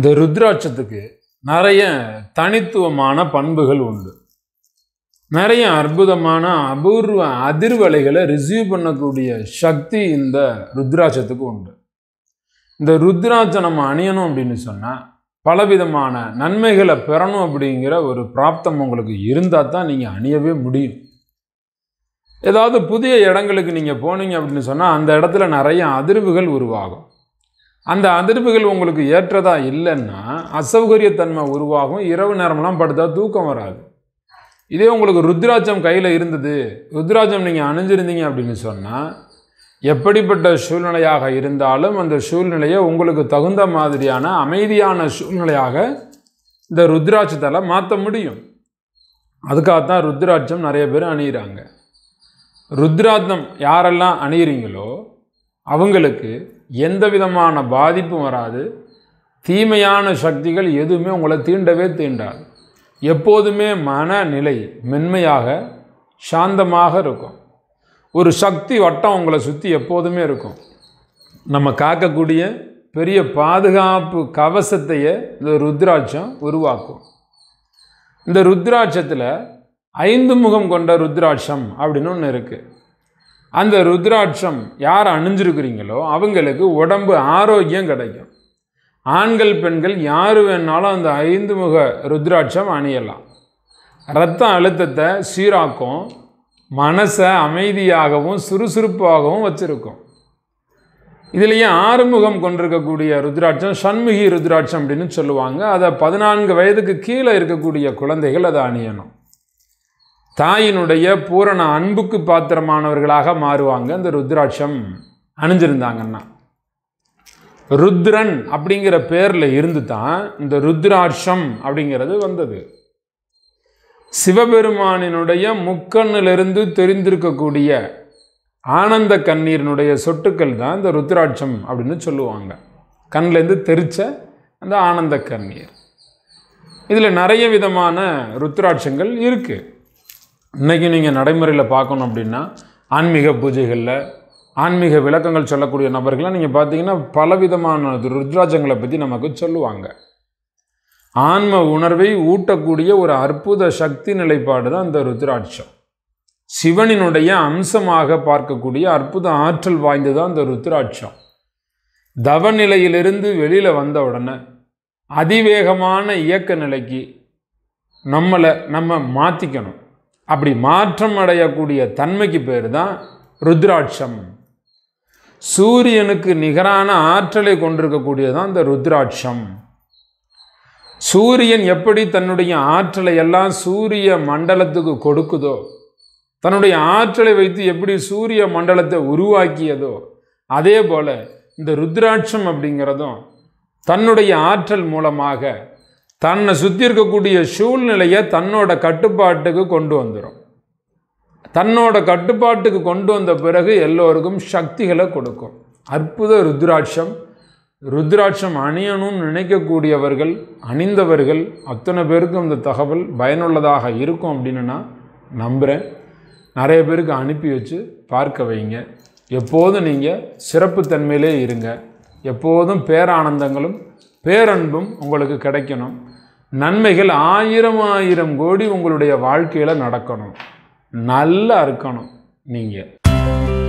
இந்த ருத்ராட்சத்துக்கு நிறைய தனித்துவமான பண்புகள் உண்டு நிறைய அற்புதமான அபூர்வ அதிர்வலைகளை ரிசீவ் பண்ணக்கூடிய சக்தி இந்த ருத்ராட்சத்துக்கு உண்டு இந்த ருத்ராட்ச நம்ம அணியணும் அப்படின்னு சொன்னால் பலவிதமான நன்மைகளை பெறணும் அப்படிங்கிற ஒரு பிராப்தம் உங்களுக்கு இருந்தால் தான் நீங்கள் அணியவே முடியும் ஏதாவது புதிய இடங்களுக்கு நீங்கள் போனீங்க அப்படின்னு சொன்னால் அந்த இடத்துல நிறைய அதிர்வுகள் உருவாகும் அந்த அதிர்வுகள் உங்களுக்கு ஏற்றதாக இல்லைன்னா அசௌகரியத்தன்மை உருவாகும் இரவு நேரம்லாம் படுத்தா தூக்கம் வராது இதே உங்களுக்கு ருத்ராட்சம் கையில் இருந்தது ருத்ராட்சம் நீங்கள் அணிஞ்சிருந்தீங்க அப்படின்னு சொன்னால் எப்படிப்பட்ட சூழ்நிலையாக இருந்தாலும் அந்த சூழ்நிலையை உங்களுக்கு தகுந்த மாதிரியான அமைதியான சூழ்நிலையாக இந்த ருத்ராட்சத்தால் மாற்ற முடியும் அதுக்காக தான் ருத்ராட்சம் நிறைய பேர் அணியிறாங்க ருத்ராட்சம் யாரெல்லாம் அணியிறீங்களோ அவங்களுக்கு எந்த விதமான பாதிப்பும் வராது தீமையான சக்திகள் எதுவுமே உங்களை தீண்டவே தீண்டாது எப்போதுமே மனநிலை மென்மையாக சாந்தமாக இருக்கும் ஒரு சக்தி வட்டம் உங்களை சுற்றி எப்போதுமே இருக்கும் நம்ம காக்கக்கூடிய பெரிய பாதுகாப்பு கவசத்தையே இந்த ருத்ராட்சம் உருவாக்கும் இந்த ருத்ராட்சத்தில் ஐந்து முகம் கொண்ட ருத்ராட்சம் அப்படின்னு ஒன்று இருக்குது அந்த ருத்ராட்சம் யார் அணிஞ்சிருக்கிறீங்களோ அவங்களுக்கு உடம்பு ஆரோக்கியம் கிடைக்கும் ஆண்கள் பெண்கள் யார் வேணாலும் அந்த ஐந்து முக ருத்ராட்சம் அணியலாம் இரத்த அழுத்தத்தை சீராக்கும் மனசை அமைதியாகவும் சுறுசுறுப்பாகவும் வச்சுருக்கும் இதுலேயே ஆறுமுகம் கொண்டிருக்கக்கூடிய ருத்ராட்சம் சண்முகி ருத்ராட்சம் அப்படின்னு சொல்லுவாங்க அதை பதினான்கு வயதுக்கு கீழே இருக்கக்கூடிய குழந்தைகள் அதை அணியணும் தாயினுடைய பூரண அன்புக்கு பாத்திரமானவர்களாக மாறுவாங்க இந்த ருத்ராட்சம் அணிஞ்சிருந்தாங்கன்னா ருத்ரன் அப்படிங்கிற பேரில் இருந்து தான் இந்த ருத்ராட்சம் அப்படிங்கிறது வந்தது சிவபெருமானினுடைய முக்கண்ணிலிருந்து தெரிந்திருக்கக்கூடிய ஆனந்த கண்ணீரினுடைய சொட்டுக்கள் தான் இந்த ருத்ராட்சம் அப்படின்னு சொல்லுவாங்க கண்ணிலேருந்து தெரிச்ச அந்த ஆனந்த கண்ணீர் இதில் நிறைய விதமான ருத்ராட்சங்கள் இருக்குது இன்றைக்கி நீங்கள் நடைமுறையில் பார்க்கணும் அப்படின்னா ஆன்மீக பூஜைகளில் ஆன்மீக விளக்கங்கள் சொல்லக்கூடிய நபர்களை நீங்கள் பார்த்தீங்கன்னா பலவிதமான ருத்ராஜங்களை பற்றி நமக்கு சொல்லுவாங்க ஆன்ம உணர்வை ஊட்டக்கூடிய ஒரு அற்புத சக்தி நிலைப்பாடு தான் இந்த ருத்ராட்சம் சிவனினுடைய அம்சமாக பார்க்கக்கூடிய அற்புத ஆற்றல் வாய்ந்தது தான் இந்த ருத்ராட்சம் தவநிலையிலிருந்து வெளியில் வந்த உடனே அதிவேகமான இயக்க நிலைக்கு நம்மளை நம்ம மாற்றிக்கணும் அப்படி மாற்றம் அடையக்கூடிய தன்மைக்கு பேர் தான் ருத்ராட்சம் சூரியனுக்கு நிகரான ஆற்றலை கொண்டிருக்கக்கூடியது தான் இந்த ருத்ராட்சம் சூரியன் எப்படி தன்னுடைய ஆற்றலை எல்லாம் சூரிய மண்டலத்துக்கு கொடுக்குதோ தன்னுடைய ஆற்றலை வைத்து எப்படி சூரிய மண்டலத்தை உருவாக்கியதோ அதே போல் இந்த ருத்ராட்சம் அப்படிங்கிறதும் தன்னுடைய ஆற்றல் மூலமாக தன்னை சுற்றி இருக்கக்கூடிய சூழ்நிலையை தன்னோட கட்டுப்பாட்டுக்கு கொண்டு வந்துடும் தன்னோட கட்டுப்பாட்டுக்கு கொண்டு வந்த பிறகு எல்லோருக்கும் சக்திகளை கொடுக்கும் அற்புத ருத்ராட்சம் ருத்ராட்சம் அணியணும்னு நினைக்கக்கூடியவர்கள் அணிந்தவர்கள் அத்தனை பேருக்கும் இந்த தகவல் பயனுள்ளதாக இருக்கும் அப்படின்னு நான் நம்புகிறேன் நிறைய பேருக்கு அனுப்பி வச்சு பார்க்க வைங்க எப்போதும் நீங்கள் சிறப்புத்தன்மையிலே இருங்க எப்போதும் பேரானந்தங்களும் பேரன்பும் உங்களுக்கு கிடைக்கணும் நன்மைகள் ஆயிரம் ஆயிரம் கோடி உங்களுடைய வாழ்க்கையில் நடக்கணும் நல்லா இருக்கணும் நீங்கள்